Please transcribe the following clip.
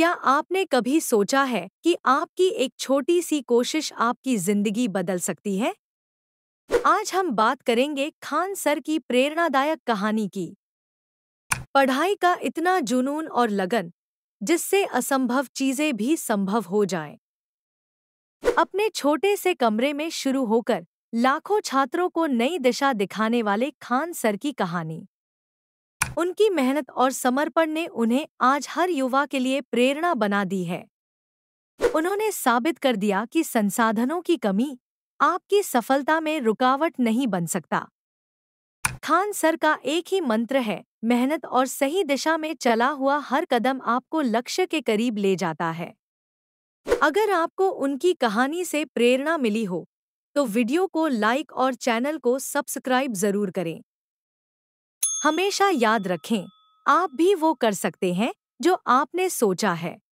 क्या आपने कभी सोचा है कि आपकी एक छोटी सी कोशिश आपकी जिंदगी बदल सकती है आज हम बात करेंगे खान सर की प्रेरणादायक कहानी की पढ़ाई का इतना जुनून और लगन जिससे असंभव चीजें भी संभव हो जाएं। अपने छोटे से कमरे में शुरू होकर लाखों छात्रों को नई दिशा दिखाने वाले खान सर की कहानी उनकी मेहनत और समर्पण ने उन्हें आज हर युवा के लिए प्रेरणा बना दी है उन्होंने साबित कर दिया कि संसाधनों की कमी आपकी सफलता में रुकावट नहीं बन सकता खान सर का एक ही मंत्र है मेहनत और सही दिशा में चला हुआ हर कदम आपको लक्ष्य के करीब ले जाता है अगर आपको उनकी कहानी से प्रेरणा मिली हो तो वीडियो को लाइक और चैनल को सब्सक्राइब जरूर करें हमेशा याद रखें आप भी वो कर सकते हैं जो आपने सोचा है